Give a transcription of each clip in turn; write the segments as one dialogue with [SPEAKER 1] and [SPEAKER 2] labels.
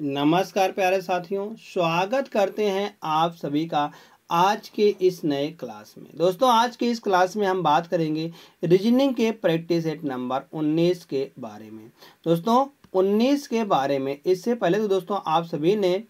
[SPEAKER 1] नमस्कार प्यारे साथियों स्वागत करते हैं आप सभी का आज के इस नए क्लास में दोस्तों आज के इस क्लास में हम बात करेंगे रीजनिंग के प्रैक्टिस एट नंबर 19 के बारे में दोस्तों 19 के बारे में इससे पहले तो दोस्तों आप सभी ने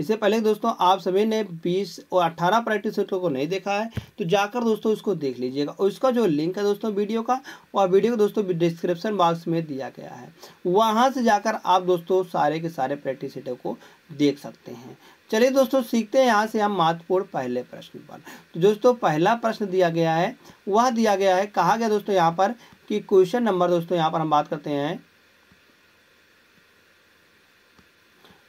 [SPEAKER 1] इससे पहले दोस्तों आप सभी ने 20 और 18 प्रैक्टिस सेटों को नहीं देखा है तो जाकर दोस्तों इसको देख लीजिएगा और इसका जो लिंक है दोस्तों वीडियो का वह वीडियो को दोस्तों डिस्क्रिप्शन बॉक्स में दिया गया है वहाँ से जाकर आप दोस्तों सारे के सारे प्रैक्टिस सेटों को देख सकते हैं चलिए दोस्तों सीखते हैं यहाँ से हम महत्वपूर्ण पहले प्रश्न पर तो दोस्तों पहला प्रश्न दिया गया है वह दिया गया है कहा गया दोस्तों यहाँ पर कि क्वेश्चन नंबर दोस्तों यहाँ पर हम बात करते हैं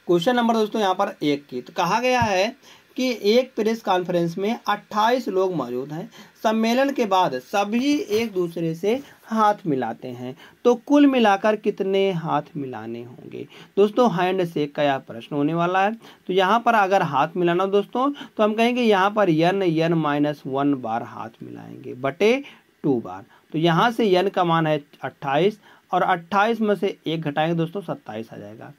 [SPEAKER 1] क्वेश्चन नंबर दोस्तों यहाँ पर एक की तो कहा गया है कि एक प्रेस कॉन्फ्रेंस में 28 लोग मौजूद हैं सम्मेलन के बाद सभी एक दूसरे से हाथ मिलाते हैं तो कुल मिलाकर कितने हाथ मिलाने होंगे दोस्तों हैंड से क्या प्रश्न होने वाला है तो यहाँ पर अगर हाथ मिलाना दोस्तों तो हम कहेंगे यहाँ पर यन यन माइनस वन बार हाथ मिलाएंगे बटे टू बार तो यहाँ से यन का मान है अट्ठाईस और अट्ठाईस में से एक घटाएंगे दोस्तों सत्ताईस आ जाएगा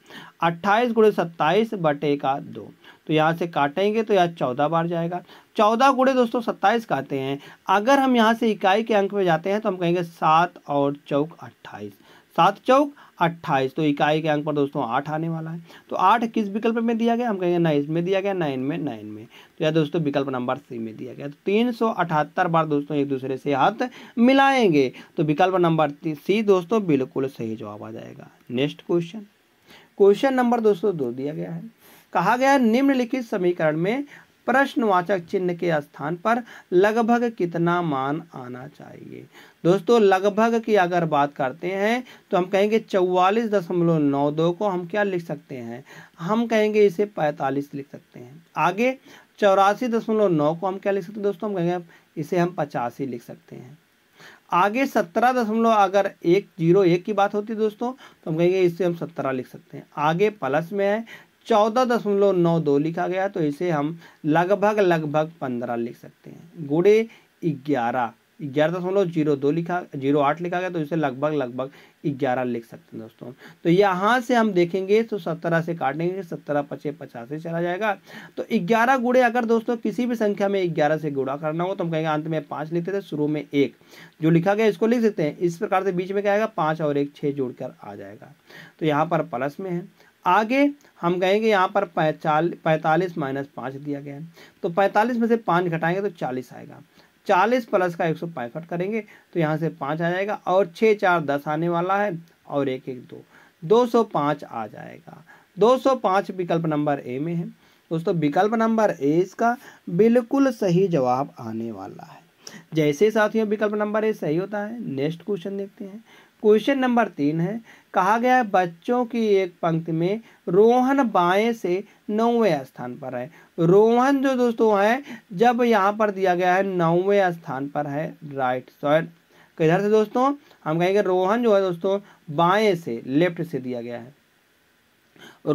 [SPEAKER 1] अट्ठाईस गुड़े सत्ताईस बटे का दो तो यहाँ से काटेंगे तो यहाँ चौदह बार जाएगा चौदह गुड़े दोस्तों सत्ताईस कहते हैं अगर हम यहाँ से इकाई के अंक में जाते हैं तो हम कहेंगे सात और चौक अट्ठाईस सात चौक अट्ठाईस तो इकाई के अंक पर दोस्तों आठ आने वाला है तो आठ किस विकल्प में दिया गया हम कहेंगे नाइन में दिया गया नाइन में नाइन में तो यह दोस्तों विकल्प नंबर सी में दिया गया तो तीन सौ अठहत्तर बार दोस्तों एक दूसरे से हाथ मिलाएंगे तो विकल्प नंबर सी दोस्तों बिल्कुल सही जवाब आ जाएगा नेक्स्ट क्वेश्चन क्वेश्चन नंबर दोस्तों दो दिया गया है कहा गया निम्नलिखित समीकरण में प्रश्नवाचक चिन्ह के स्थान पर लगभग कितना मान आना चाहिए दोस्तों लगभग की अगर बात करते हैं तो हम कहेंगे चौवालीस दशमलव नौ दो को हम क्या लिख सकते हैं हम कहेंगे इसे पैंतालीस लिख सकते हैं आगे चौरासी दशमलव नौ को हम क्या लिख सकते हैं दोस्तों हम कहेंगे इसे हम पचासी लिख सकते हैं आगे सत्रह दशमलव अगर एक जीरो एक की बात होती है दोस्तों तो हम कहेंगे इससे हम सत्रह लिख सकते हैं आगे प्लस में है चौदह दशमलव नौ दो लिखा गया तो इसे हम लगभग लगभग पंद्रह लिख सकते हैं गुड़े ग्यारह ग्यारह दशमलव जीरो दो लिखा जीरो आठ लिखा गया तो इसे लगभग लगभग ग्यारह लिख सकते हैं दोस्तों तो यहाँ से हम देखेंगे तो सत्रह से काटेंगे सत्रह पचे पचास से चला जाएगा तो ग्यारह गुड़े अगर दोस्तों किसी भी संख्या में ग्यारह से गुड़ा करना हो तो हम कहेंगे अंत में पाँच लिखते थे शुरू में एक जो लिखा गया इसको लिख सकते हैं इस प्रकार से बीच में क्या आएगा पाँच और एक छः जोड़कर आ जाएगा तो यहाँ पर प्लस में है आगे हम कहेंगे यहाँ पर पैचाल पैंतालीस माइनस पाँच दिया गया है तो पैंतालीस में से पाँच घटाएंगे तो चालीस आएगा चालीस प्लस का एक सौ पैंसठ करेंगे तो यहाँ से पाँच आ जाएगा और छः चार दस आने वाला है और एक एक दो दो सौ पाँच आ जाएगा दो सौ पाँच विकल्प नंबर ए में है दोस्तों विकल्प नंबर ए इसका बिल्कुल सही जवाब आने वाला है जैसे साथियों विकल्प नंबर ए सही होता है नेक्स्ट क्वेश्चन देखते हैं क्वेश्चन नंबर तीन है कहा गया है बच्चों की एक पंक्ति में रोहन बाएं से नौवें स्थान पर है रोहन जो दोस्तों है जब यहाँ पर दिया गया है नौवें स्थान पर है राइट साइड किधर से दोस्तों हम कहेंगे रोहन जो है दोस्तों बाएं से लेफ्ट से दिया गया है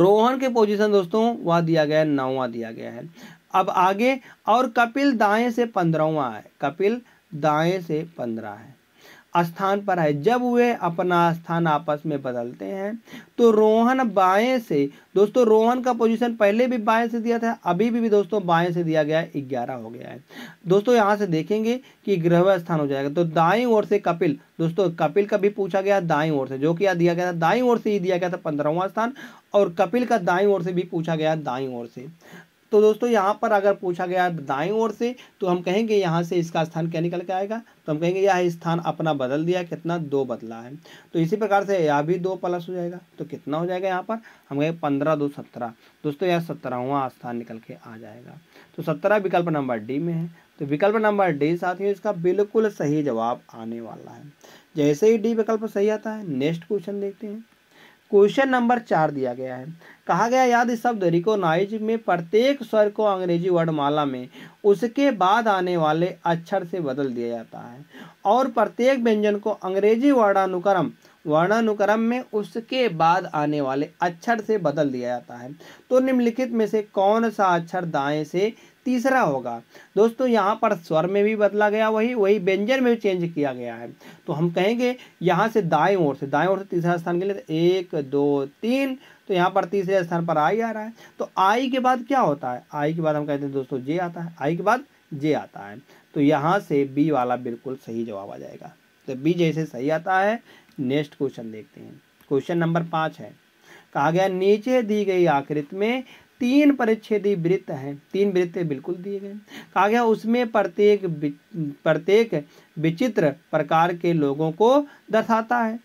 [SPEAKER 1] रोहन के पोजीशन दोस्तों वह दिया गया है नौवा दिया गया है अब आगे और कपिल दाएं से पंद्रहवा है कपिल दाएं से पंद्रह है स्थान पर है जब वे अपना स्थान आपस में बदलते हैं तो रोहन बाएं से दोस्तों रोहन का पोजीशन पहले भी बाएं से दिया था अभी भी, भी दोस्तों बाएं से दिया गया है ग्यारह हो गया है दोस्तों यहां से देखेंगे कि ग्रह स्थान हो जाएगा तो दाई ओर से कपिल दोस्तों कपिल का भी पूछा गया दाई ओर से जो कि दिया गया था दाई ओर से ही दिया गया था पंद्रहवा स्थान और कपिल का दाई ओर से भी पूछा गया दाई ओर से तो दोस्तों यहाँ पर अगर पूछा गया दाएं ओर से तो हम कहेंगे यहाँ से इसका स्थान क्या निकल के आएगा तो हम कहेंगे यह स्थान अपना बदल दिया कितना दो बदला है तो इसी प्रकार से यह भी दो प्लस हो जाएगा तो कितना हो जाएगा यहाँ पर हम कहेंगे पंद्रह दो सत्रह दोस्तों यह सत्रहवा स्थान निकल के आ जाएगा तो सत्रह विकल्प नंबर डी में है तो विकल्प नंबर डी साथियों इसका बिल्कुल सही जवाब आने वाला है जैसे ही डी विकल्प सही आता है नेक्स्ट क्वेश्चन देखते हैं क्वेश्चन नंबर चार दिया गया है कहा गया याद शब्द रिकोनाइज में प्रत्येक स्वर को अंग्रेजी वर्णमाला में उसके बाद आने वाले अक्षर से बदल दिया जाता है और प्रत्येक व्यंजन को अंग्रेजी वर्णानुक्रम वर्णानुक्रम में उसके बाद आने वाले अक्षर से बदल दिया जाता है तो निम्नलिखित में से कौन सा अक्षर दाएं से तीसरा होगा दोस्तों यहाँ पर स्वर में भी बदला गया वही वही व्यंजन में भी चेंज किया गया है तो हम कहेंगे यहाँ से दाएं ओर से दाएं ओर से तीसरा स्थान के लिए तो एक दो तीन तो यहाँ पर तीसरे स्थान पर आई आ रहा है तो आई के बाद क्या होता है आई के बाद हम कहते हैं दोस्तों जे आता है आई के बाद जे आता है तो यहाँ से बी वाला बिल्कुल सही जवाब आ जाएगा तो बी जैसे सही आता है नेक्स्ट क्वेश्चन देखते हैं क्वेश्चन नंबर पाँच है कहा गया नीचे दी गई आकृति में तीन परिच्छेदी वृत्त हैं तीन वृत्त बिल्कुल दिए गए कहा गया उसमें प्रत्येक प्रत्येक विचित्र प्रकार के लोगों को दर्शाता है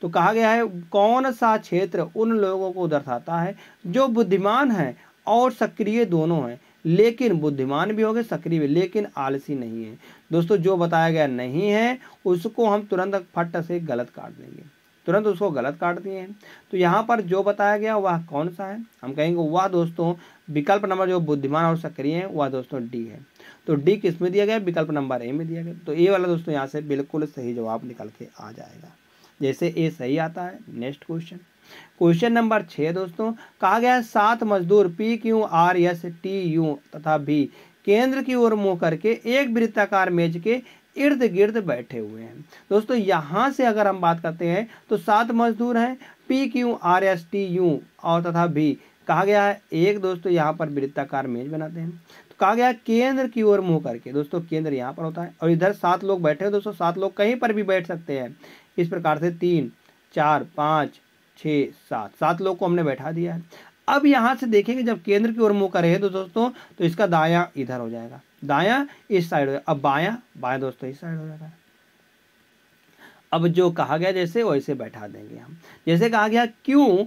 [SPEAKER 1] तो कहा गया है कौन सा क्षेत्र उन लोगों को दर्शाता है जो बुद्धिमान है और सक्रिय दोनों हैं लेकिन बुद्धिमान भी हो गए सक्रिय भी लेकिन आलसी नहीं है दोस्तों जो बताया गया नहीं है उसको हम तुरंत फट से गलत काट देंगे तुरंत उसको गलत काट दिए हैं तो यहाँ पर जो बताया गया वह कौन सा है हम कहेंगे वह दोस्तों विकल्प नंबर जो बुद्धिमान और सक्रिय है वह दोस्तों डी है तो डी किस में दिया गया विकल्प नंबर ए में दिया गया तो ए वाला दोस्तों यहाँ से बिल्कुल सही जवाब निकल के आ जाएगा जैसे ए सही आता है नेक्स्ट क्वेश्चन क्वेश्चन नंबर छः दोस्तों कहा गया है सात मजदूर P Q R S T U तथा बी केंद्र की ओर मुंह करके एक वृत्ताकार मेज के इर्द गिर्द बैठे हुए हैं दोस्तों यहाँ से अगर हम बात करते हैं तो सात मजदूर हैं P Q R S T U और तथा भी कहा गया है एक दोस्तों यहाँ पर वृत्ताकार मेज बनाते हैं तो कहा गया केंद्र की ओर मुंह करके दोस्तों केंद्र यहाँ पर होता है और इधर सात लोग बैठे हैं दोस्तों सात लोग कहीं पर भी बैठ सकते हैं इस प्रकार से तीन चार पाँच छः सात सात लोग को हमने बैठा दिया है अब यहाँ से देखेंगे जब केंद्र की ओर मुंह करे तो दोस्तों तो इसका दाया इधर हो जाएगा दाया इस साइड हो अब बाया बाया दोस्तों इस साइड हो जाता है अब जो कहा गया जैसे वैसे बैठा देंगे हम जैसे कहा गया क्यों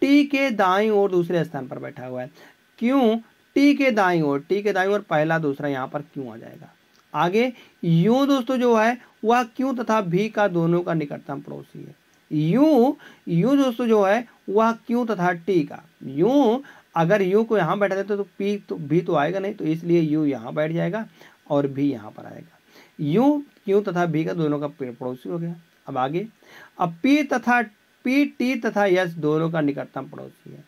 [SPEAKER 1] टी के दाई और दूसरे स्थान पर बैठा हुआ है क्यों टी के दाई और टी के दाई और पहला दूसरा यहाँ पर क्यों आ जाएगा आगे यू दोस्तों जो है वह क्यों तथा भी का दोनों का निकटतम पड़ोसी है यू यू दोस्तों जो है वह क्यों तथा टी का यू अगर यू को यहाँ बैठा देते तो पी तो भी तो आएगा नहीं तो इसलिए यू यहाँ बैठ जाएगा और भी यहाँ पर आएगा यू क्यू तथा भी का दोनों का पड़ोसी हो गया अब आगे अब पी तथा पी टी तथा यस दोनों का निकटतम पड़ोसी है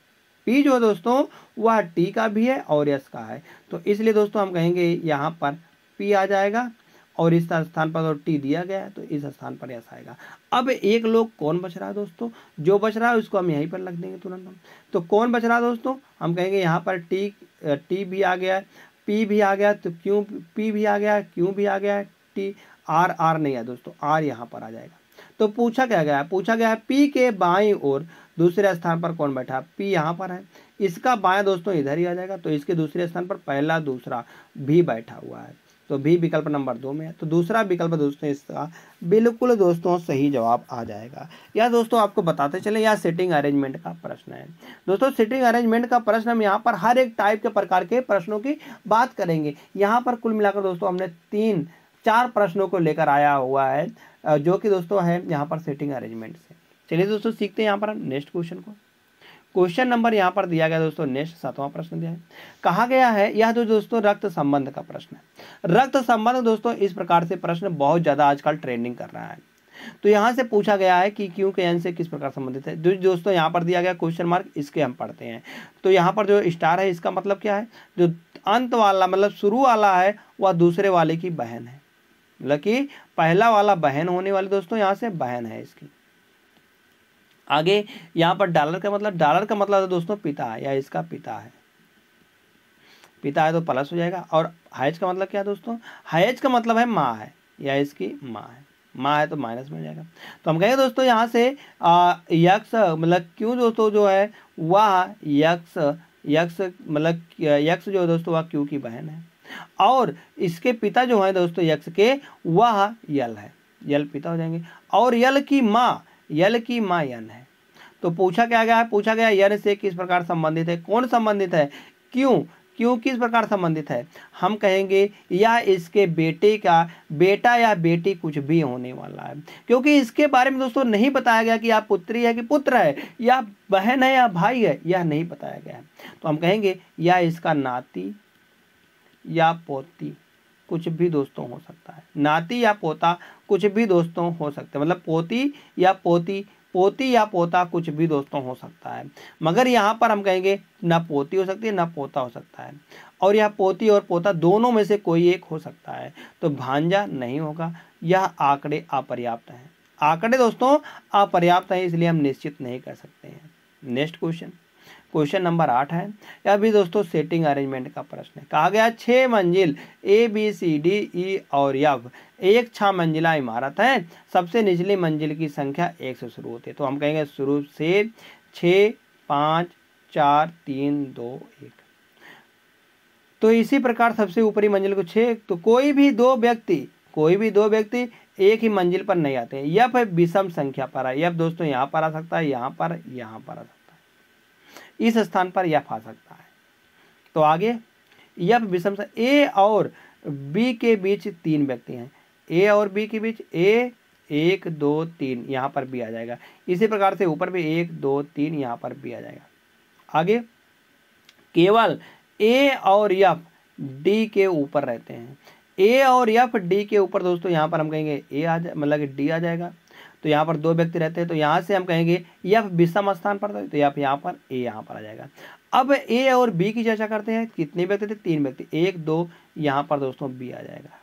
[SPEAKER 1] पी जो है दोस्तों वह टी का भी है और यस का है तो इसलिए दोस्तों हम कहेंगे यहाँ पर पी आ जाएगा और इस स्थान पर अगर टी दिया गया है तो इस स्थान पर ऐसा आएगा अब एक लोग कौन बच रहा है दोस्तों जो बच रहा है उसको हम यहीं पर लग देंगे तुरंत हम तो कौन बच रहा है दोस्तों हम कहेंगे यहाँ पर टी टी भी आ गया है पी भी आ गया तो क्यों पी भी आ गया है क्यों भी आ गया है टी आर आर नहीं है दोस्तों आर यहाँ पर आ जाएगा तो पूछा क्या गया पूछा गया है पी के बाई और दूसरे स्थान पर कौन बैठा है पी यहाँ पर है इसका बाया दोस्तों इधर ही आ जाएगा तो इसके दूसरे स्थान पर पहला दूसरा भी बैठा हुआ है तो भी विकल्प नंबर दो में है तो दूसरा विकल्प दोस्तों इसका बिल्कुल दोस्तों सही जवाब आ जाएगा या दोस्तों आपको बताते चले या सिटिंग अरेंजमेंट का प्रश्न है दोस्तों सिटिंग अरेंजमेंट का प्रश्न हम यहाँ पर हर एक टाइप के प्रकार के प्रश्नों की बात करेंगे यहाँ पर कुल मिलाकर दोस्तों हमने तीन चार प्रश्नों को लेकर आया हुआ है जो कि दोस्तों है यहाँ पर सिटिंग अरेंजमेंट से चलिए दोस्तों सीखते हैं यहाँ पर नेक्स्ट क्वेश्चन को क्वेश्चन नंबर यहाँ पर दिया गया दोस्तों नेक्स्ट सातवां प्रश्न दिया है कहा गया है यह तो दोस्तों रक्त संबंध का प्रश्न है रक्त संबंध दोस्तों इस प्रकार से प्रश्न बहुत ज़्यादा आजकल ट्रेंडिंग कर रहा है तो यहां से पूछा गया है कि क्यों के से किस प्रकार संबंधित है जो दोस्तों यहां पर दिया गया क्वेश्चन मार्क इसके हम पढ़ते हैं तो यहां पर जो स्टार है इसका मतलब क्या है जो अंत वाला मतलब शुरू वाला है वह दूसरे वाले की बहन है मतलब कि पहला वाला बहन होने वाली दोस्तों यहां से बहन है इसकी आगे यहाँ पर डॉलर का मतलब डॉलर का मतलब है दोस्तों पिता है या इसका पिता है पिता है तो प्लस हो जाएगा और हाइज का मतलब क्या है दोस्तों हाइज का मतलब है माँ है या इसकी माँ है माँ है तो माइनस मिल जाएगा तो हम कहेंगे दोस्तों यहाँ से यक्ष मतलब क्यों दोस्तों जो है वह यक्ष यक्ष मतलब यक्ष जो है दोस्तों वह क्यों की बहन है और इसके पिता जो है दोस्तों यक्ष के वह यल है यल पिता हो जाएंगे और यल की माँ यल की माँ यन है तो पूछा क्या गया है पूछा गया यन से किस प्रकार संबंधित है कौन संबंधित है क्यों क्यों किस प्रकार संबंधित है हम कहेंगे या इसके बेटे का बेटा या बेटी कुछ भी होने वाला है क्योंकि इसके बारे में दोस्तों नहीं बताया गया कि आप पुत्री है कि पुत्र है या बहन है या भाई है यह नहीं बताया गया है तो हम कहेंगे या इसका नाती या पोती कुछ भी दोस्तों हो सकता है नाती या पोता कुछ भी दोस्तों हो सकते हैं मतलब पोती या पोती पोती या पोता कुछ भी दोस्तों हो सकता है मगर यहाँ पर हम कहेंगे ना पोती हो सकती है ना पोता हो सकता है और यह पोती और पोता दोनों में से कोई एक हो सकता है तो भांजा नहीं होगा यह आंकड़े अपर्याप्त हैं आंकड़े दोस्तों अपर्याप्त हैं इसलिए हम निश्चित नहीं कर सकते हैं नेक्स्ट क्वेश्चन क्वेश्चन नंबर आठ है या भी दोस्तों सेटिंग अरेंजमेंट का प्रश्न है कहा गया छः मंजिल A B C D E और यफ एक छः मंजिला इमारत है सबसे निचली मंजिल की संख्या एक से शुरू होती है तो हम कहेंगे शुरू से छ पाँच चार तीन दो एक तो इसी प्रकार सबसे ऊपरी मंजिल को छः तो कोई भी दो व्यक्ति कोई भी दो व्यक्ति एक ही मंजिल पर नहीं आते हैं यफ विषम संख्या पर है यफ दोस्तों यहाँ पर आ सकता है यहाँ पर यहाँ पर आ सकता है इस स्थान पर यफ आ सकता है तो आगे यफ विषम ए और बी के बीच तीन व्यक्ति हैं ए और बी के बीच ए एक दो तीन यहाँ पर भी आ जाएगा इसी प्रकार से ऊपर भी एक दो तीन यहाँ पर भी आ जाएगा आगे केवल ए और यफ डी के ऊपर रहते हैं ए और यफ डी के ऊपर दोस्तों यहाँ पर हम कहेंगे ए आ जाए मतलब डी आ जाएगा तो यहाँ पर दो व्यक्ति रहते हैं तो यहाँ से हम कहेंगे यफ विषम स्थान पर तो यह यहाँ पर ए यहाँ पर आ जाएगा अब ए और बी की चर्चा करते हैं कितने व्यक्ति थे तीन व्यक्ति एक दो यहाँ पर दोस्तों बी आ जाएगा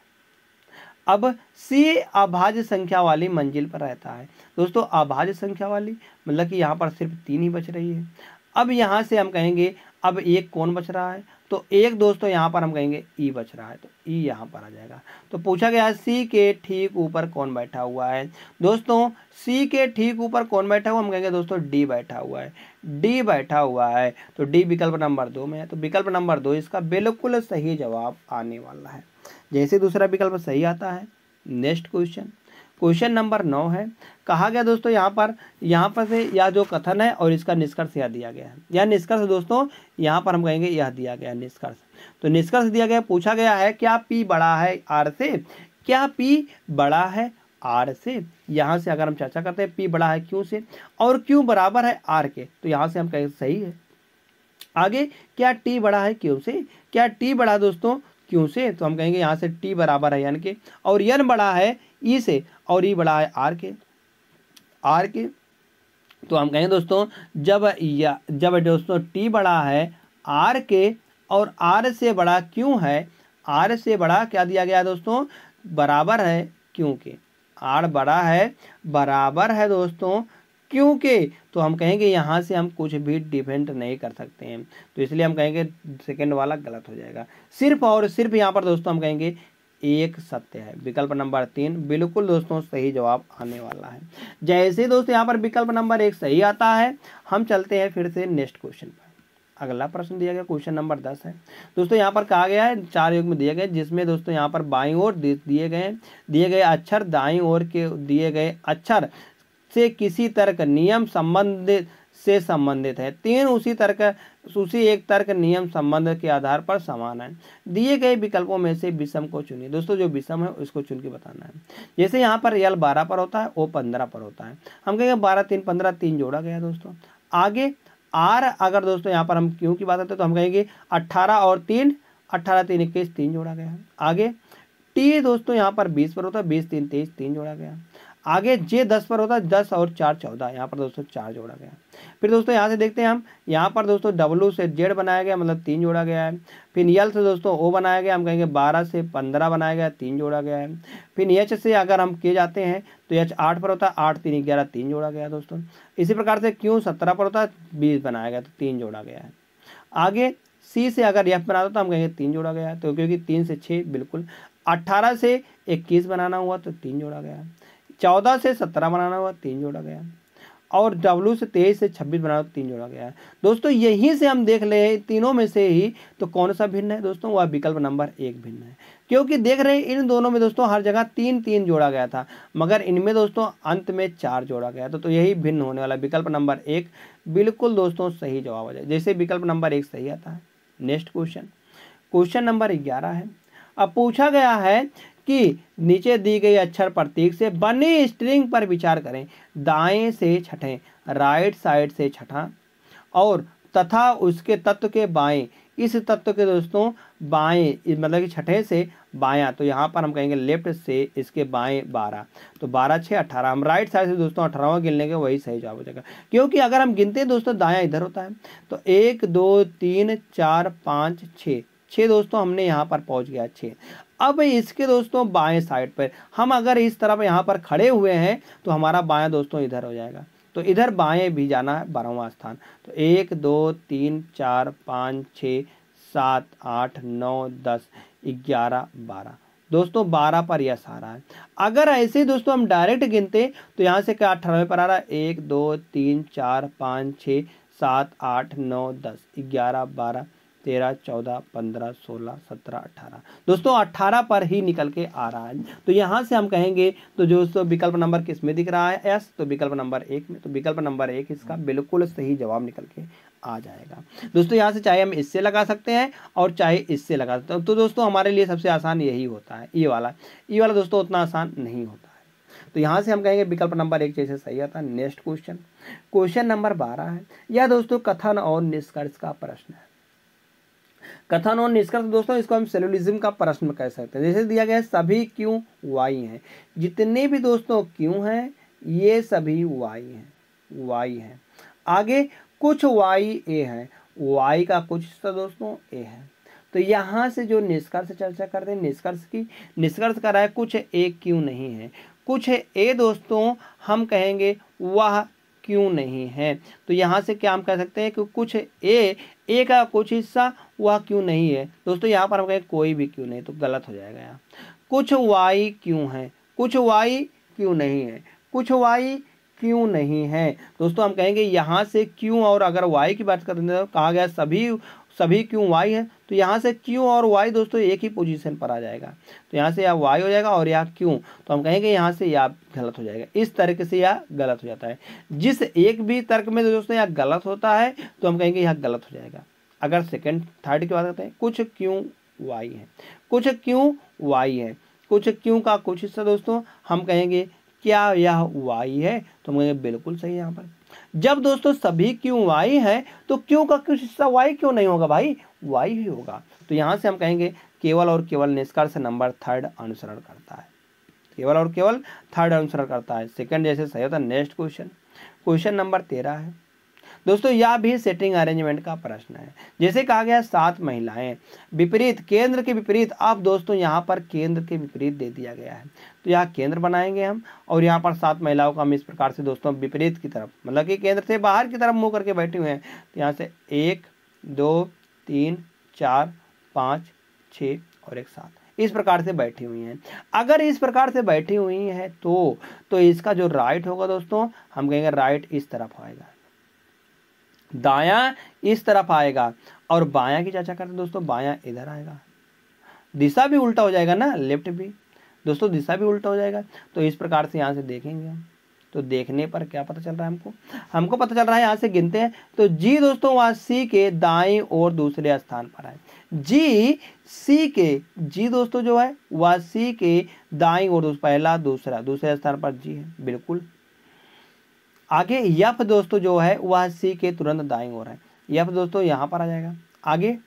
[SPEAKER 1] अब सी अभाज्य संख्या वाली मंजिल पर रहता है दोस्तों अभाज्य संख्या वाली मतलब कि यहाँ पर सिर्फ तीन ही बच रही है अब यहाँ से हम कहेंगे अब एक कौन बच रहा है तो एक दोस्तों तो यहाँ पर हम कहेंगे ई e बच रहा है तो ई e यहाँ पर आ जाएगा तो पूछा गया सी के ठीक ऊपर कौन बैठा हुआ है दोस्तों सी के ठीक ऊपर कौन बैठा हुआ हम कहेंगे दोस्तों डी बैठा हुआ है डी बैठा हुआ है तो डी विकल्प नंबर दो में है तो विकल्प नंबर दो इसका बिल्कुल सही जवाब आने वाला है जैसे दूसरा विकल्प सही आता है नेक्स्ट क्वेश्चन क्वेश्चन नंबर नौ है कहा गया दोस्तों यहाँ पर यहाँ पर से यह जो कथन है और इसका निष्कर्ष यह दिया गया है यह निष्कर्ष दोस्तों यहाँ पर हम कहेंगे यह दिया गया निष्कर्ष तो निष्कर्ष दिया गया पूछा गया है क्या पी बड़ा है आर से क्या पी बड़ा है आर से यहाँ से अगर हम चर्चा करते हैं पी बड़ा है क्यों से और क्यों बराबर है आर के तो यहाँ से हम कहें सही है आगे क्या टी बड़ा है क्यों से क्या टी बड़ा दोस्तों क्यों से तो हम कहेंगे यहाँ से टी बराबर है यन के और यन बड़ा है ई e से और ई बड़ा है आर के आर के तो हम कहें दोस्तों जब या जब दोस्तों टी बड़ा है आर के और आर से बड़ा क्यों है आर से बड़ा क्या दिया गया दोस्तों बराबर है क्योंकि आर बड़ा है बराबर है दोस्तों क्योंकि तो हम कहेंगे यहाँ से हम कुछ भी डिपेंड नहीं कर सकते हैं तो इसलिए हम कहेंगे सेकंड वाला गलत हो जाएगा सिर्फ और सिर्फ यहाँ पर दोस्तों हम कहेंगे एक सत्य है विकल्प नंबर तीन बिल्कुल दोस्तों सही जवाब आने वाला है जैसे दोस्तों यहाँ पर विकल्प नंबर एक सही आता है हम चलते हैं फिर से नेक्स्ट क्वेश्चन पर अगला प्रश्न दिया गया क्वेश्चन नंबर दस है दोस्तों यहाँ पर कहा गया है चार युग में दिया गया जिसमें दोस्तों यहाँ पर बाई ओर दिए गए दिए गए अक्षर दाई ओर के दिए गए अक्षर से किसी तरह का नियम संबंधित से संबंधित है तीन उसी तर्क सूची एक तर्क नियम संबंध के आधार पर समान है दिए गए विकल्पों में से विषम को चुनिए दोस्तों जो विषम है उसको चुन के बताना है जैसे यहाँ पर यल बारह पर होता है ओ पंद्रह पर होता है हम कहेंगे बारह तीन पंद्रह तीन जोड़ा गया दोस्तों आगे आर अगर दोस्तों यहाँ पर हम क्यों की बात करते हैं तो हम कहेंगे अट्ठारह और तीन अट्ठारह तीन इक्कीस तीन जोड़ा गया आगे टी दोस्तों यहाँ पर बीस पर होता है बीस तीन तेईस तीन जोड़ा गया आगे जे दस पर होता है दस और चार चौदह यहाँ पर दोस्तों चार जोड़ा गया फिर दोस्तों यहाँ से देखते हैं हम यहाँ पर दोस्तों डब्लू से जेड बनाया गया मतलब तीन जोड़ा गया है फिर यल से दोस्तों ओ बनाया गया हम कहेंगे बारह से पंद्रह बनाया गया तीन जोड़ा गया है फिर एच से अगर हम के जाते हैं तो एच आठ पर होता है आठ तीन ग्यारह तीन जोड़ा गया दोस्तों इसी प्रकार से क्यों सत्रह पर होता है बीस बनाया गया तो तीन जोड़ा गया है आगे सी से अगर एफ बनाता तो हम कहेंगे तीन जोड़ा गया तो क्योंकि तीन से छः बिल्कुल अट्ठारह से इक्कीस बनाना हुआ तो तीन जोड़ा गया है चौदह से सत्रह बनाना हुआ तीन जोड़ा गया और डब्लू से तेईस से छब्बीस बना तीन जोड़ा गया दोस्तों यहीं से हम देख ले तीनों में से ही तो कौन सा भिन्न है दोस्तों वह विकल्प नंबर एक भिन्न है क्योंकि देख रहे इन दोनों में दोस्तों हर जगह तीन तीन जोड़ा गया था मगर इनमें दोस्तों अंत में चार जोड़ा गया था तो, तो यही भिन्न होने वाला विकल्प नंबर एक बिल्कुल दोस्तों सही जवाब हो जाए जैसे विकल्प नंबर एक सही आता है नेक्स्ट क्वेश्चन क्वेश्चन नंबर ग्यारह है अब पूछा गया है की नीचे दी गई अक्षर प्रतीक से बनी स्ट्रिंग पर विचार करें दाएं से छठें राइट साइड से छठा और तथा उसके तत्व के बाएं इस तत्व के दोस्तों बाएं मतलब कि छठे से बायां तो यहाँ पर हम कहेंगे लेफ्ट से इसके बाएं बारह तो बारह छः अठारह हम राइट साइड से दोस्तों अठारहवा गिन लेंगे वही सही जवाब हो जाएगा क्योंकि अगर हम गिनते हैं दोस्तों दायां इधर होता है तो एक दो तीन चार पाँच छः छः दोस्तों हमने यहाँ पर पहुँच गया छः अब इसके दोस्तों बाएं साइड पर हम अगर इस तरफ यहाँ पर खड़े हुए हैं तो हमारा बाएं दोस्तों इधर हो जाएगा तो इधर बाएं भी जाना है बारहवा स्थान तो एक दो तीन चार पाँच छ सात आठ नौ दस ग्यारह बारह दोस्तों बारह पर यह सारा है अगर ऐसे दोस्तों हम डायरेक्ट गिनते तो यहाँ से क्या अठारहवें पर आ रहा है एक दो तीन चार पाँच छ सात आठ नौ दस ग्यारह बारह तेरह चौदह पंद्रह सोलह सत्रह अठारह दोस्तों अठारह पर ही निकल के आ रहा है तो यहाँ से हम कहेंगे तो जो विकल्प नंबर किस में दिख रहा है एस तो विकल्प नंबर एक में तो विकल्प नंबर एक इसका बिल्कुल सही जवाब निकल के आ जाएगा दोस्तों यहाँ से चाहे हम इससे लगा सकते हैं और चाहे इससे लगा सकते हैं तो दोस्तों हमारे लिए सबसे आसान यही होता है ये वाला ये वाला दोस्तों उतना आसान नहीं होता है तो यहाँ से हम कहेंगे विकल्प नंबर एक जैसे सही आता है नेक्स्ट क्वेश्चन क्वेश्चन नंबर बारह है यह दोस्तों कथन और निष्कर्ष का प्रश्न है कथन और निष्कर्ष दोस्तों इसको हम सेलुलिज्म का प्रश्न कह सकते हैं जैसे दिया गया है सभी क्यों वाई हैं जितने भी दोस्तों क्यों हैं ये सभी वाई हैं वाई हैं आगे कुछ वाई ए हैं वाई का कुछ हिस्सा दोस्तों ए है तो यहाँ से जो निष्कर्ष चर्चा करते हैं निष्कर्ष की निष्कर्ष करा है कुछ ए क्यों नहीं है कुछ ए दोस्तों हम कहेंगे वह क्यों नहीं है तो यहाँ से क्या हम कह सकते हैं कि कुछ ए ए का कुछ हिस्सा वह क्यों नहीं है दोस्तों यहाँ पर हम कहें कोई भी क्यों नहीं तो गलत हो जाएगा यहाँ कुछ वाई क्यों है कुछ वाई क्यों नहीं है कुछ वाई क्यों नहीं है दोस्तों हम कहेंगे यहाँ से क्यों और अगर वाई की बात करते हैं तो कहा गया सभी सभी क्यों वाई है तो यहाँ से क्यू और वाई दोस्तों एक ही पोजीशन पर आ जाएगा तो यहाँ से या वाई हो जाएगा और या क्यू तो हम कहेंगे यहाँ से या गलत हो जाएगा इस तर्क से यह गलत हो जाता है जिस एक भी तर्क में दोस्तों यह गलत होता है तो हम कहेंगे यह गलत हो जाएगा अगर सेकेंड थर्ड की बात करते हैं कुछ क्यों वाई है कुछ क्यों वाई है कुछ क्यों का कुछ हिस्सा दोस्तों हम कहेंगे क्या यह वाई है तो हम कहेंगे बिल्कुल सही यहाँ पर जब दोस्तों सभी क्यों वाई है तो क्यों का कुछ हिस्सा वाई क्यों नहीं होगा भाई वाई ही होगा तो यहाँ से हम कहेंगे केवल और केवल निष्कर्ष नंबर थर्ड अनुसरण करता है केवल और केवल थर्ड अनुसरण करता है सेकंड जैसे सही होता है नेक्स्ट क्वेश्चन क्वेश्चन नंबर तेरह है दोस्तों यह भी सेटिंग अरेंजमेंट का प्रश्न है जैसे कहा गया सात महिलाएं विपरीत केंद्र के विपरीत अब दोस्तों यहाँ पर केंद्र के विपरीत दे दिया गया है तो यहाँ केंद्र बनाएंगे हम और यहाँ पर सात महिलाओं का हम इस प्रकार से दोस्तों विपरीत की तरफ मतलब कि केंद्र से बाहर की तरफ मुँह करके बैठे हुए हैं तो यहाँ से एक दो तीन चार पाँच छ और एक सात इस प्रकार से बैठी हुई हैं अगर इस प्रकार से बैठी हुई हैं तो तो इसका जो राइट होगा दोस्तों हम कहेंगे राइट इस तरफ आएगा दाया इस तरफ आएगा और बायां की चर्चा करते दोस्तों बायां इधर आएगा दिशा भी उल्टा हो जाएगा ना लेफ्ट भी दोस्तों दिशा भी उल्टा हो जाएगा तो इस प्रकार से यहाँ से देखेंगे हम तो देखने पर क्या पता चल रहा है हमको हमको पता चल रहा है यहाँ से गिनते हैं तो जी दोस्तों वहाँ सी के दाएं और दूसरे स्थान पर है जी सी के जी दोस्तों जो है वह सी के दाएं और दूसरा पहला दूसरा दूसरे स्थान पर जी है बिल्कुल आगे यफ दोस्तों जो है वह सी के तुरंत दाएं और है यफ दोस्तों यहाँ पर आ जाएगा आगे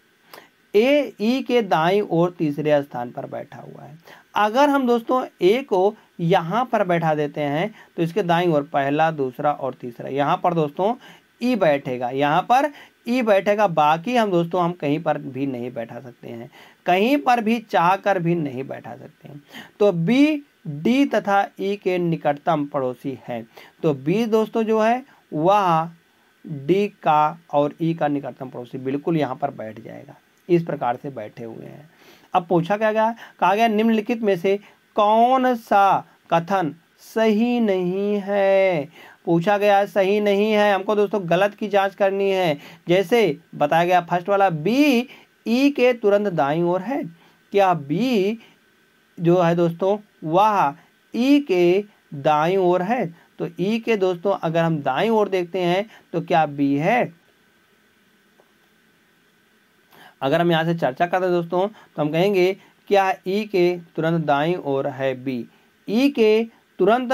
[SPEAKER 1] ए ई के दाएं और तीसरे स्थान पर बैठा हुआ है अगर हम दोस्तों ए को यहाँ पर बैठा देते हैं तो इसके दाई और पहला दूसरा और तीसरा यहाँ पर दोस्तों ई e बैठेगा यहाँ पर ई e बैठेगा बाकी हम दोस्तों हम कहीं पर भी नहीं बैठा सकते हैं कहीं पर भी चाह कर भी नहीं बैठा सकते हैं तो बी डी तथा ई e के निकटतम पड़ोसी है तो बी दोस्तों जो है वह डी का और ई का निकटतम पड़ोसी बिल्कुल यहाँ पर बैठ जाएगा इस प्रकार से बैठे हुए हैं अब पूछा क्या गया कहा गया निम्नलिखित में से कौन सा कथन सही नहीं है पूछा गया सही नहीं है हमको दोस्तों गलत की जांच करनी है जैसे बताया गया फर्स्ट वाला बी ई e के तुरंत दाई ओर है क्या बी जो है दोस्तों वह ई e के दाई ओर है तो ई e के दोस्तों अगर हम दाई ओर देखते हैं तो क्या बी है अगर हम यहाँ से चर्चा करते हैं दोस्तों तो हम कहेंगे क्या ई e के तुरंत दाई और है बी ई e के तुरंत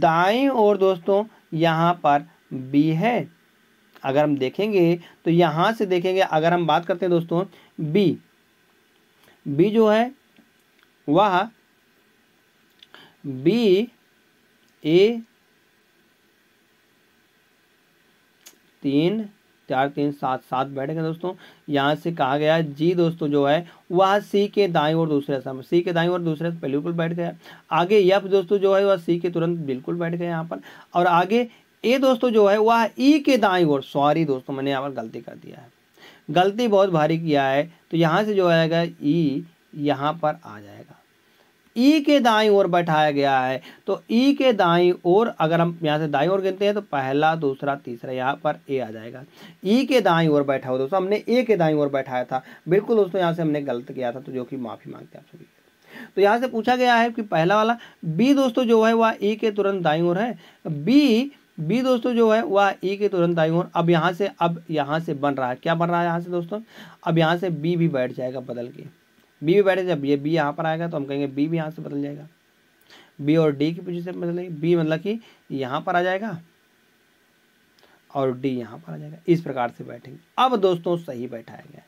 [SPEAKER 1] दाई और दोस्तों यहाँ पर बी है अगर हम देखेंगे तो यहाँ से देखेंगे अगर हम बात करते हैं दोस्तों बी बी जो है वह बी ए तीन चार तीन सात सात गए दोस्तों यहाँ से कहा गया जी दोस्तों जो है वह सी के दाएं और दूसरे सम सी के दाएं और दूसरे बिल्कुल बैठ गया आगे यफ दोस्तों जो है वह सी के तुरंत बिल्कुल बैठ गया यहाँ पर और आगे ए दोस्तों जो है वह ई के दाएं और सॉरी दोस्तों मैंने यहाँ पर गलती कर दिया है गलती बहुत भारी किया है तो यहाँ से जो आएगा ई यहाँ पर आ जाएगा ई के दाई ओर बैठाया गया है तो ई के दाई ओर अगर हम यहाँ से दाई ओर गिनते हैं तो पहला दूसरा तीसरा यहाँ पर ए आ जाएगा ई के दाई ओर बैठा हो दोस्तों हमने ए के दाई ओर बैठाया था बिल्कुल दोस्तों यहाँ से हमने गलत किया था तो जो कि माफ़ी मांगते हैं आप सभी तो यहाँ से पूछा गया है कि पहला वाला बी दोस्तों जो है वह ई के तुरंत दाई ओर है बी बी दोस्तों जो है वह ई के तुरंत दाई ओर अब यहाँ से अब यहाँ से बन रहा है क्या बन रहा है यहाँ से दोस्तों अब यहाँ से बी भी बैठ जाएगा बदल के बी भी बैठे जब ये बी यहाँ पर आएगा तो हम कहेंगे बी भी यहाँ से बदल जाएगा बी और डी की पोजिशन बदल बी मतलब कि यहाँ पर आ जाएगा और डी यहाँ पर आ जाएगा इस प्रकार से बैठेंगे अब दोस्तों सही बैठाया गया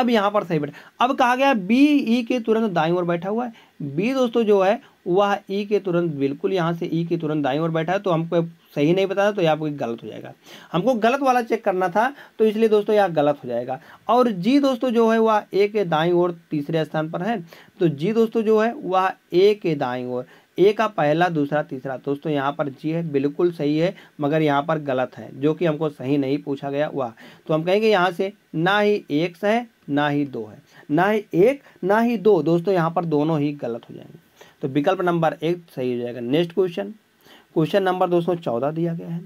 [SPEAKER 1] अब यहाँ पर सही बैठा अब कहा गया बी ई के तुरंत दाई ओर बैठा हुआ है बी दोस्तों जो है वह ई e के तुरंत बिल्कुल यहाँ से ई e के तुरंत दाई और बैठा है तो हमको सही नहीं बताया तो यह आपको गलत हो जाएगा हमको गलत वाला चेक करना था तो इसलिए दोस्तों यह गलत हो जाएगा और जी दोस्तों जो है वह ए के दाई और तीसरे स्थान पर है तो जी दोस्तों जो है वह ए के दाई और ए का पहला दूसरा तीसरा दोस्तों यहाँ पर जी है बिल्कुल सही है मगर यहाँ पर गलत है जो कि हमको सही नहीं पूछा गया वह तो हम कहेंगे यहाँ से ना ही एक है ना ही दो है ना ही एक ना ही दो दोस्तों यहाँ पर दोनों ही गलत हो जाएंगे तो विकल्प नंबर एक सही हो जाएगा नेक्स्ट क्वेश्चन क्वेश्चन नंबर दो सौ चौदह दिया गया है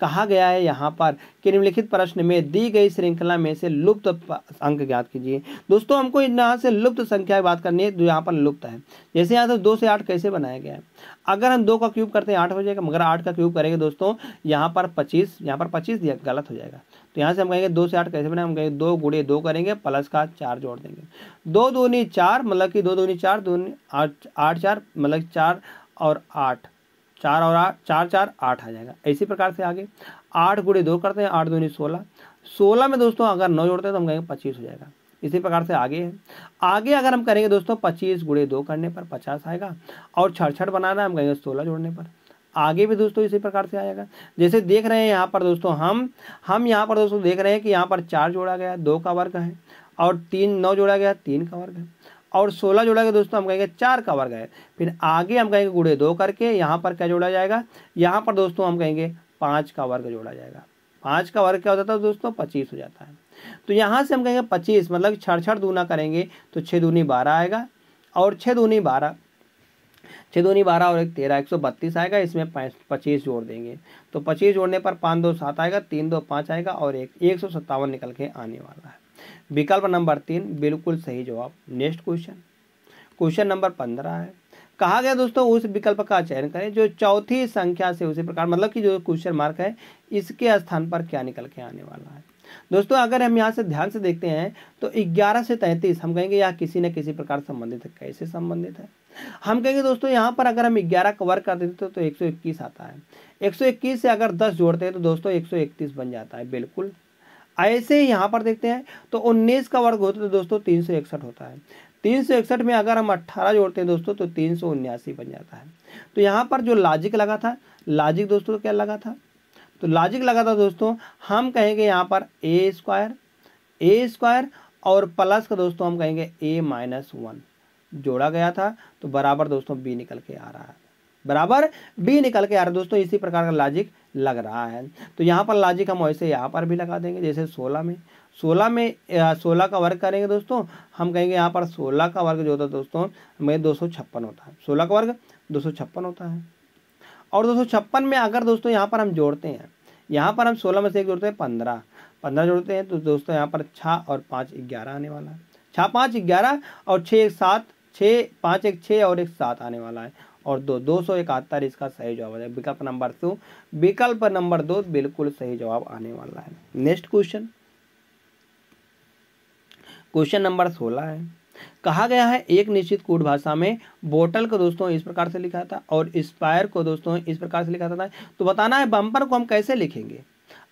[SPEAKER 1] कहा गया है यहाँ पर कि निम्नलिखित प्रश्न में दी गई श्रृंखला में से लुप्त अंक ज्ञात कीजिए दोस्तों हमको यहाँ से लुप्त संख्या की बात करनी है जो यहाँ पर लुप्त है जैसे यहाँ से दो से आठ कैसे बनाया गया है अगर हम दो का क्यूब करते हैं आठ हो जाएगा मगर आठ का क्यूब करेंगे दोस्तों यहाँ पर पच्चीस यहाँ पर पच्चीस दिया गलत हो जाएगा तो यहाँ से हम कहेंगे दो से आठ कैसे बने हम कहेंगे दो गुड़े दो करेंगे प्लस का चार जोड़ देंगे दो दूनी चार मतलब कि दो दूनी चार दूनी आठ आठ चार मतलब चार और आठ चार और आठ चार चार आठ आ जाएगा इसी प्रकार से आगे आठ गुड़े दो करते हैं आठ दूनी सोलह सोलह में दोस्तों अगर नौ जोड़ते हैं तो हम कहेंगे पच्चीस हो जाएगा इसी प्रकार से आगे है आगे अगर हम करेंगे दोस्तों पच्चीस गुड़े दो करने पर पचास आएगा और छठ छठ बनाना है हम कहेंगे सोलह जोड़ने पर आगे भी दोस्तों इसी प्रकार से आएगा जैसे देख रहे हैं यहाँ पर दोस्तों हम हम यहाँ पर दोस्तों देख रहे हैं कि यहाँ पर चार जोड़ा गया दो का वर्ग है और तीन नौ जोड़ा गया तीन का वर्ग है और सोलह जोड़ा गया दोस्तों हम कहेंगे चार का वर्ग है फिर आगे हम कहेंगे गुड़े दो करके यहाँ पर क्या जोड़ा जाएगा यहाँ पर दोस्तों हम कहेंगे पाँच का वर्ग जोड़ा जाएगा पाँच का वर्ग क्या हो जाता है दोस्तों पच्चीस हो जाता है तो यहाँ से हम कहेंगे पच्चीस मतलब छड़ छड़ दूना करेंगे तो छः दूनी बारह आएगा और छः दूनी बारह छः नहीं बारह और एक तेरह एक सौ बत्तीस आएगा इसमें पच्चीस जोड़ देंगे तो पच्चीस जोड़ने पर पाँच दो सात आएगा तीन दो पाँच आएगा और एक एक सौ सत्तावन निकल के आने वाला है विकल्प नंबर तीन बिल्कुल सही जवाब नेक्स्ट क्वेश्चन क्वेश्चन नंबर पंद्रह है कहा गया दोस्तों उस विकल्प का चयन करें जो चौथी संख्या से उसी प्रकार मतलब कि जो क्वेश्चन मार्क है इसके स्थान पर क्या निकल के आने वाला है दोस्तों अगर हम यहाँ से ध्यान से देखते हैं तो 11 से 33 हम कहेंगे यह किसी न किसी प्रकार संबंधित है कैसे संबंधित है हम कहेंगे दोस्तों यहाँ पर अगर हम ग्यारह कवर कर देते तो एक सौ इक्कीस आता है एक सौ इक्कीस से अगर दस जोड़ते हैं तो दोस्तों एक सौ इकतीस बन जाता है बिल्कुल ऐसे ही यहाँ पर देखते हैं तो उन्नीस का वर्ग होता है तो दोस्तों तीन सौ इकसठ होता है तीन सौ इकसठ में अगर हम अट्ठारह जोड़ते हैं दोस्तों तो तीन सौ उन्यासी बन जाता है तो यहाँ पर जो लॉजिक लगा था लॉजिक दोस्तों क्या लगा था तो लॉजिक लगा था दोस्तों हम कहेंगे यहाँ पर ए स्क्वायर ए स्क्वायर और प्लस का दोस्तों हम कहेंगे ए माइनस वन जोड़ा गया था तो बराबर दोस्तों बी निकल के आ रहा है बराबर बी निकल के आ रहा है दोस्तों इसी प्रकार का लॉजिक लग रहा है तो यहाँ पर लॉजिक हम वैसे यहाँ पर भी लगा देंगे जैसे सोलह में सोलह में सोलह का वर्ग करेंगे दोस्तों हम कहेंगे यहाँ पर सोलह का वर्ग जो होता है दोस्तों में दो सौ छप्पन होता है सोलह का वर्ग दो सौ छप्पन होता है और दो सौ छप्पन में अगर दोस्तों यहाँ पर हम जोड़ते हैं यहाँ पर हम सोलह में से एक जोड़ते हैं पंद्रह पंद्रह जोड़ते हैं तो दोस्तों यहाँ पर छः और पाँच ग्यारह आने वाला है छः पाँच ग्यारह और छः एक सात छः पाँच एक छः और एक सात आने वाला है और दो दो सौ इकहत्तर इसका सही जवाब है विकल्प नंबर टू विकल्प नंबर दो बिल्कुल सही जवाब आने वाला है नेक्स्ट क्वेश्चन क्वेश्चन नंबर सोलह है कहा गया है एक निश्चित कूट भाषा में बोटल को दोस्तों इस प्रकार से लिखा था और स्पायर को दोस्तों इस प्रकार से लिखा था तो बताना है बम्पर को हम कैसे लिखेंगे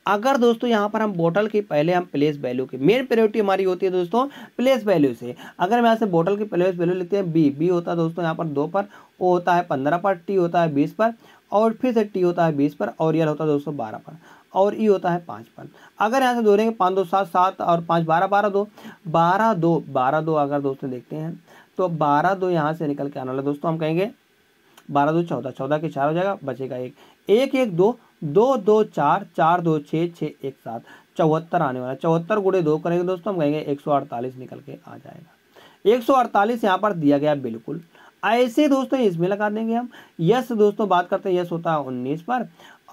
[SPEAKER 1] अगर दोस्तों यहाँ पर हम बोटल की पहले हम प्लेस वैल्यू की मेन प्रायोरिटी हमारी होती है दोस्तों प्लेस वैल्यू से अगर हम यहाँ से बोटल की प्लेस वैल्यू लेते हैं बी बी होता है दोस्तों यहाँ पर दो पर ओ होता है पंद्रह पर टी होता है बीस पर और फिर से टी होता है बीस पर और यल होता है दोस्तों बारह पर और ई e होता है पाँच पर अगर यहाँ से दोहरेंगे पाँच दो सात सात और पाँच बारह बारह दो बारह दो बारह दो अगर दोस्तों देखते हैं तो बारह दो यहाँ से निकल के आने वाला दोस्तों हम कहेंगे बारह दो चौदह चौदह के चार हो जाएगा बचेगा एक एक एक दो दो दो चार चार दो छः छः एक सात चौहत्तर आने वाला चौहत्तर गुड़े दो करेंगे दोस्तों हम कहेंगे एक सौ अड़तालीस निकल के आ जाएगा एक सौ अड़तालीस यहाँ पर दिया गया बिल्कुल ऐसे दोस्तों इसमें लगा देंगे हम यस दोस्तों बात करते हैं यस होता है उन्नीस पर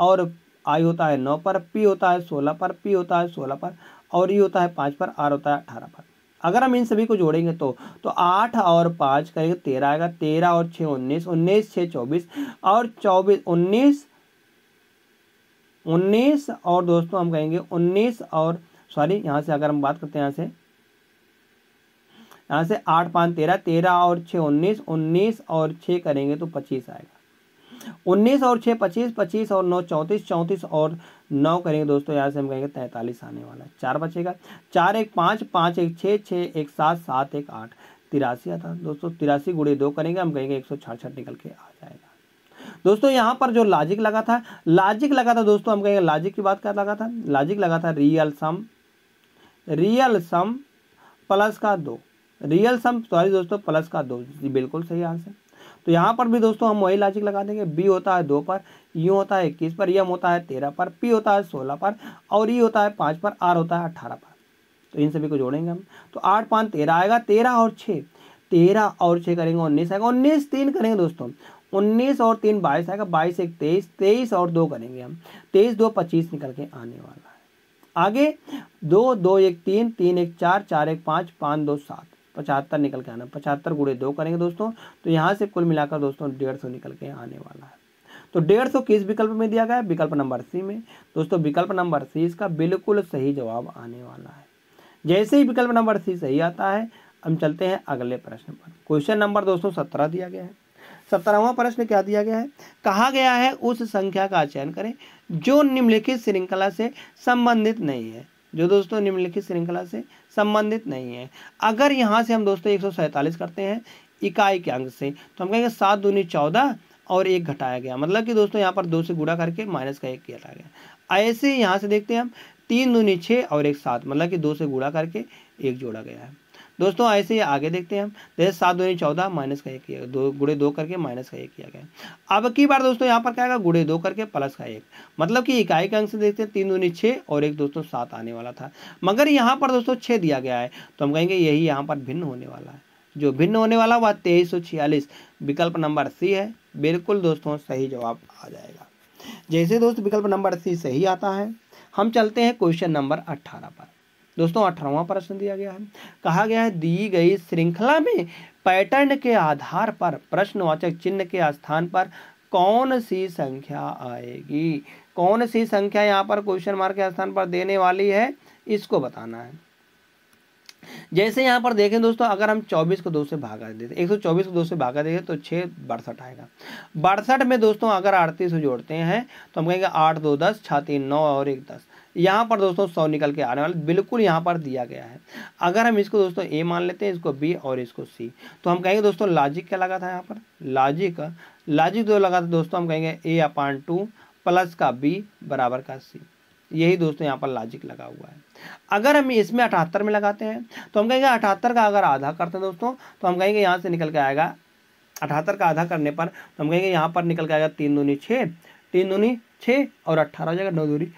[SPEAKER 1] और आई होता है नौ पर पी होता है सोलह पर पी होता है सोलह पर और ई होता है पाँच पर आर होता है अठारह पर अगर हम इन सभी को जोड़ेंगे तो तो आठ और पाँच करेंगे तेरह आएगा तेरह और छः उन्नीस उन्नीस छः चौबीस और चौबीस उन्नीस उन्नीस और दोस्तों हम कहेंगे उन्नीस और सॉरी यहाँ से अगर हम बात करते हैं यहाँ से यहाँ से आठ पाँच तेरह तेरह और छः उन्नीस उन्नीस और छः करेंगे तो पच्चीस आएगा उन्नीस और छः पच्चीस पच्चीस और नौ चौंतीस चौंतीस और नौ करेंगे दोस्तों यहाँ से हम कहेंगे तैंतालीस आने वाला है चार बचेगा चार एक पाँच पाँच एक छः छः एक सात सात एक आठ तिरासी आता दोस्तों तिरासी गुड़े दो करेंगे हम कहेंगे एक सौ छाछठ निकल के आ दोस्तों यहाँ पर जो लॉजिक लगा था लॉजिक लगा था दोस्तों हम कहेंगे लॉजिक की बात कर लगा था लॉजिक लगा था real sum real sum plus का दो रियल सम सॉरी दोस्तों प्लस का दो जी बिल्कुल सही आंसर तो यहाँ पर भी दोस्तों हम वही लॉजिक लगा देंगे बी होता है दो पर यू e होता है इक्कीस पर यम होता है तेरह पर पी होता है सोलह पर और ई e होता है पाँच पर आर होता है अट्ठारह पर तो इन सभी को जोड़ेंगे हम तो आठ पाँच तेरह आएगा तेरह और छः तेरह और छः करेंगे उन्नीस आएगा उन्नीस तीन करेंगे दोस्तों उन्नीस और तीन बाईस आएगा बाईस एक तेईस तेईस और दो करेंगे हम तेईस दो पच्चीस निकल के आने वाला है आगे दो दो एक तीन तीन एक चार चार एक पाँच पाँच दो सात पचहत्तर निकल के आना पचहत्तर गुड़े दो करेंगे दोस्तों तो यहाँ से कुल मिलाकर दोस्तों डेढ़ सौ निकल के आने वाला है तो डेढ़ सौ किस विकल्प में दिया गया है विकल्प नंबर सी में दोस्तों विकल्प नंबर सी इसका बिल्कुल सही जवाब आने वाला है जैसे ही विकल्प नंबर सी सही आता है हम चलते हैं अगले प्रश्न पर क्वेश्चन नंबर दोस्तों सत्रह दिया गया है सत्रहवा प्रश्न क्या दिया गया है कहा गया है उस संख्या का चयन करें जो निम्नलिखित श्रृंखला से संबंधित नहीं है जो दोस्तों निम्नलिखित श्रृंखला से संबंधित नहीं है अगर यहाँ से हम दोस्तों एक करते हैं इकाई के अंक से तो हम कहेंगे सात दूनी चौदह और एक घटाया गया मतलब कि दोस्तों यहाँ पर दो से गुड़ा करके माइनस का एक किया गया ऐसे यहाँ से देखते हैं हम तीन दूनी छः और एक सात मतलब कि दो से गुड़ा करके एक जोड़ा गया है दोस्तों ऐसे ही आगे देखते हैं हम जैसे सात दो चौदह माइनस का एक किया दो गुड़े दो करके माइनस का एक किया गया अब की बार दोस्तों यहाँ पर क्या आएगा गुड़े दो करके प्लस का एक मतलब कि इकाई के अंक से देखते हैं तीन दूनी छः और एक दोस्तों सात आने वाला था मगर यहाँ पर दोस्तों छः दिया गया है तो हम कहेंगे यही यहाँ पर भिन्न होने वाला है जो भिन्न होने वाला वह तेईस विकल्प नंबर सी है बिल्कुल दोस्तों सही जवाब आ जाएगा जैसे दोस्त विकल्प नंबर सी सही आता है हम चलते हैं क्वेश्चन नंबर अट्ठारह पर दोस्तों अठारहवा प्रश्न दिया गया है कहा गया है दी गई श्रृंखला में पैटर्न के आधार पर प्रश्नवाचक चिन्ह के स्थान पर कौन सी संख्या आएगी कौन सी संख्या यहाँ पर क्वेश्चन मार्क के स्थान पर देने वाली है इसको बताना है जैसे यहाँ पर देखें दोस्तों अगर हम 24 को दो से भागा देते हैं 124 को दो से भागा देते तो छः बड़सठ आएगा बड़सठ में दोस्तों अगर अड़तीस जोड़ते हैं तो हम कहेंगे आठ दो दस छाती नौ और एक दस यहाँ पर दोस्तों सौ निकल के आने वाले बिल्कुल यहाँ पर दिया गया है अगर हम इसको दोस्तों ए मान लेते हैं इसको बी और इसको सी तो हम कहेंगे दोस्तों लॉजिक क्या लगा था यहाँ पर लॉजिक लॉजिक जो लगा था दोस्तों हम कहेंगे ए अपान टू प्लस का बी बराबर का सी यही दोस्तों यहाँ पर लॉजिक लगा हुआ है अगर हम इसमें अठहत्तर में लगाते हैं तो हम कहेंगे अठहत्तर का अगर आधा करते हैं दोस्तों तो हम कहेंगे यहाँ से निकल के आएगा अठहत्तर का आधा करने पर तो हम कहेंगे यहाँ पर निकल के आएगा तीन दूनी छः तीन दूनी छः और अट्ठारह हो जाएगा नौ दूरी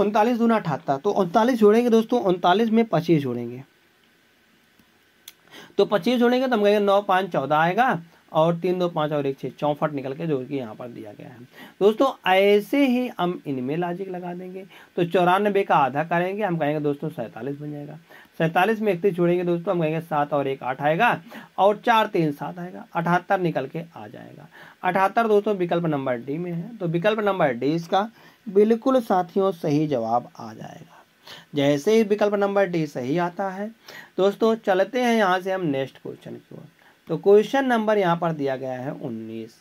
[SPEAKER 1] उनतालीस दूना अठहत्तर तो उनतालीस जोड़ेंगे दोस्तों उनतालीस में पच्चीस जोड़ेंगे तो पच्चीस जोड़ेंगे तो हम कहेंगे नौ पाँच चौदह आएगा और तीन दो पाँच और एक छः चौंफट निकल के जोड़ के यहाँ पर दिया गया है दोस्तों ऐसे ही हम इनमें लाजिक लगा देंगे तो चौरानबे का आधा करेंगे हम कहेंगे दोस्तों सैंतालीस बन जाएगा सैंतालीस में इकतीस जोड़ेंगे दोस्तों हम कहेंगे सात और एक आठ आएगा और चार तीन सात आएगा अठहत्तर निकल के आ जाएगा अठहत्तर दोस्तों विकल्प नंबर डी में है तो विकल्प नंबर डी इसका बिल्कुल साथियों सही जवाब आ जाएगा जैसे ही विकल्प नंबर डी सही आता है दोस्तों चलते हैं यहाँ से हम नेक्स्ट क्वेश्चन की ओर तो क्वेश्चन नंबर यहाँ पर दिया गया है उन्नीस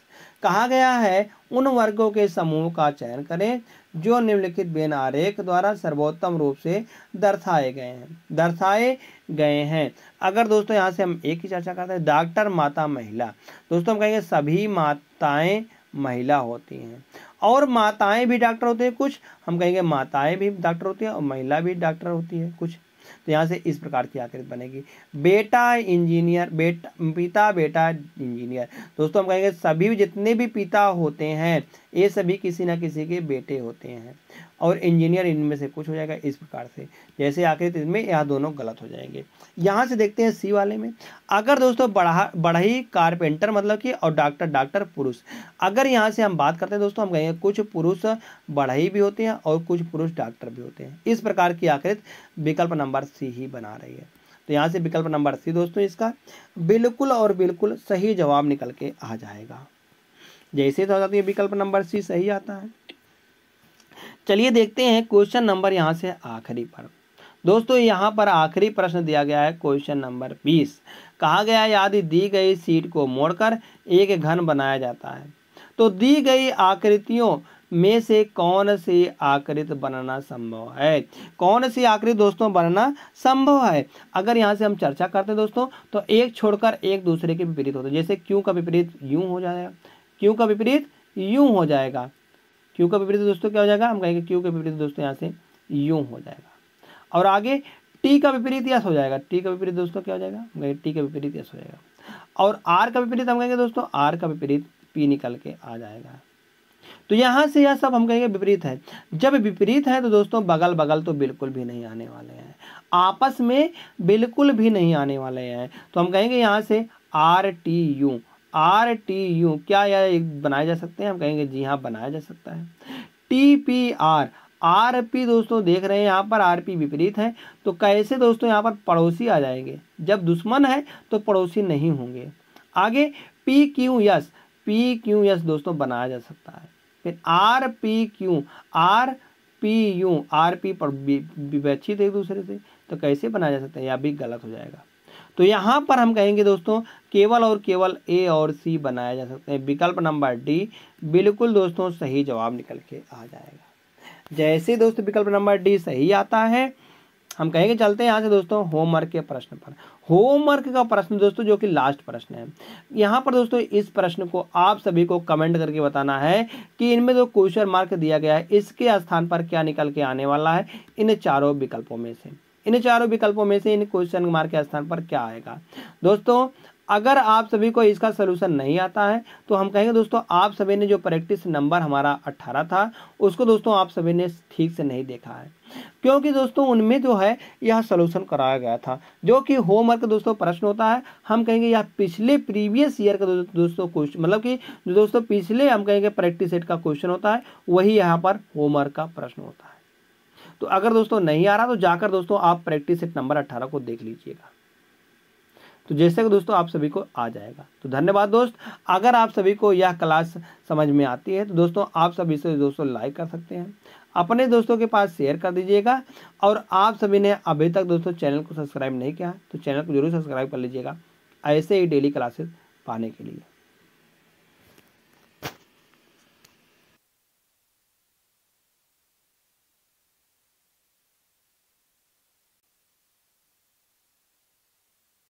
[SPEAKER 1] कहा गया है उन वर्गों के समूह का चयन करें जो निम्नलिखित बेन आरेख द्वारा सर्वोत्तम रूप से दर्शाए गए हैं दर्शाए गए हैं अगर दोस्तों यहाँ से हम एक ही चर्चा करते हैं डॉक्टर माता महिला दोस्तों हम कहेंगे सभी माताएं महिला होती हैं और माताएं भी डॉक्टर होते हैं कुछ हम कहेंगे माताएं भी डॉक्टर होती हैं और महिला भी डॉक्टर होती है कुछ तो यहाँ से इस प्रकार की आकृति बनेगी बेटा इंजीनियर बेटा पिता बेटा इंजीनियर दोस्तों हम कहेंगे सभी जितने भी पिता होते हैं ये सभी किसी ना किसी के बेटे होते हैं और इंजीनियर इनमें से कुछ हो जाएगा इस प्रकार से जैसे आकृति में यह दोनों गलत हो जाएंगे यहाँ से देखते हैं सी वाले में अगर दोस्तों बढ़ा बढ़ई कारपेंटर मतलब कि और डॉक्टर डॉक्टर पुरुष अगर यहाँ से हम बात करते हैं दोस्तों हम कहेंगे कुछ पुरुष बढ़ई भी होते हैं और कुछ पुरुष डॉक्टर भी होते हैं इस प्रकार की आकृत विकल्प नंबर सी ही बना रही है तो यहाँ से विकल्प नंबर सी दोस्तों इसका बिल्कुल और बिल्कुल सही जवाब निकल के आ जाएगा जैसे तो हो जाती है विकल्प नंबर सी सही आता है चलिए देखते हैं क्वेश्चन नंबर यहाँ से आखिरी पर दोस्तों यहाँ पर आखिरी प्रश्न दिया गया है क्वेश्चन नंबर बीस कहा गया यदि दी गई सीट को मोड़कर एक घन बनाया जाता है तो दी गई आकृतियों में से कौन सी आकृत बनना संभव है कौन सी आकृति दोस्तों बनना संभव है अगर यहाँ से हम चर्चा करते हैं दोस्तों तो एक छोड़कर एक दूसरे के विपरीत होते जैसे क्यों का विपरीत यूँ हो जाएगा क्यू का विपरीत यू हो जाएगा क्यू का विपरीत दोस्तों क्या हो जाएगा हम कहेंगे क्यू का विपरीत दोस्तों यहाँ से यू हो जाएगा और आगे टी का विपरीत यस हो जाएगा टी का विपरीत दोस्तों क्या हो जाएगा हम कहेंगे टी का विपरीत यस हो जाएगा और आर का विपरीत हम कहेंगे दोस्तों आर का विपरीत पी निकल के आ जाएगा तो यहाँ से यह सब हम कहेंगे विपरीत है जब विपरीत है तो दोस्तों बगल बगल तो बिल्कुल भी नहीं आने वाले हैं आपस में बिल्कुल भी नहीं आने वाले हैं तो हम कहेंगे यहाँ से R T U R T U क्या यह बनाए जा सकते हैं हम कहेंगे जी हाँ बनाया जा सकता है T P R R P दोस्तों देख रहे हैं यहाँ पर आर पी विपरीत है तो कैसे दोस्तों यहाँ पर पड़ोसी आ जाएंगे जब दुश्मन है तो पड़ोसी नहीं होंगे आगे P Q S P Q S दोस्तों बनाया जा सकता है फिर R P Q R P U R P पर विवक्षित एक दूसरे से तो कैसे बनाया जा सकता है यह भी गलत हो जाएगा तो यहाँ पर हम कहेंगे दोस्तों केवल और केवल ए और सी बनाया जा सकते हैं विकल्प नंबर डी बिल्कुल दोस्तों सही जवाब निकल के आ जाएगा जैसे दोस्तों विकल्प नंबर डी सही आता है हम कहेंगे चलते हैं यहाँ से दोस्तों होमवर्क के प्रश्न पर होमवर्क का प्रश्न दोस्तों जो कि लास्ट प्रश्न है यहाँ पर दोस्तों इस प्रश्न को आप सभी को कमेंट करके बताना है कि इनमें जो क्वेश्चन मार्क दिया गया है इसके स्थान पर क्या निकल के आने वाला है इन चारों विकल्पों में से इन चारों विकल्पों में से इन क्वेश्चन मार्क के स्थान पर क्या आएगा दोस्तों अगर आप सभी को इसका सलूशन नहीं आता है तो हम कहेंगे दोस्तों आप सभी ने जो प्रैक्टिस नंबर हमारा 18 था उसको दोस्तों आप सभी ने ठीक से नहीं देखा है क्योंकि दोस्तों उनमें जो है यह सलूशन कराया गया था जो कि होमवर्क दोस्तों प्रश्न होता है हम कहेंगे यह पिछले प्रीवियस ईयर का दोस्तों क्वेश्चन मतलब कि जो दोस्तों पिछले हम कहेंगे प्रैक्टिस सेट का क्वेश्चन होता है वही यहाँ पर होमवर्क का प्रश्न होता है तो अगर दोस्तों नहीं आ रहा तो जाकर दोस्तों आप प्रैक्टिस सेट नंबर अट्ठारह को देख लीजिएगा तो जैसे कि दोस्तों आप सभी को आ जाएगा तो धन्यवाद दोस्त अगर आप सभी को यह क्लास समझ में आती है तो दोस्तों आप सभी से दोस्तों लाइक कर सकते हैं अपने दोस्तों के पास शेयर कर दीजिएगा और आप सभी ने अभी तक दोस्तों चैनल को सब्सक्राइब नहीं किया तो चैनल को जरूर सब्सक्राइब कर लीजिएगा ऐसे ही डेली क्लासेस पाने के लिए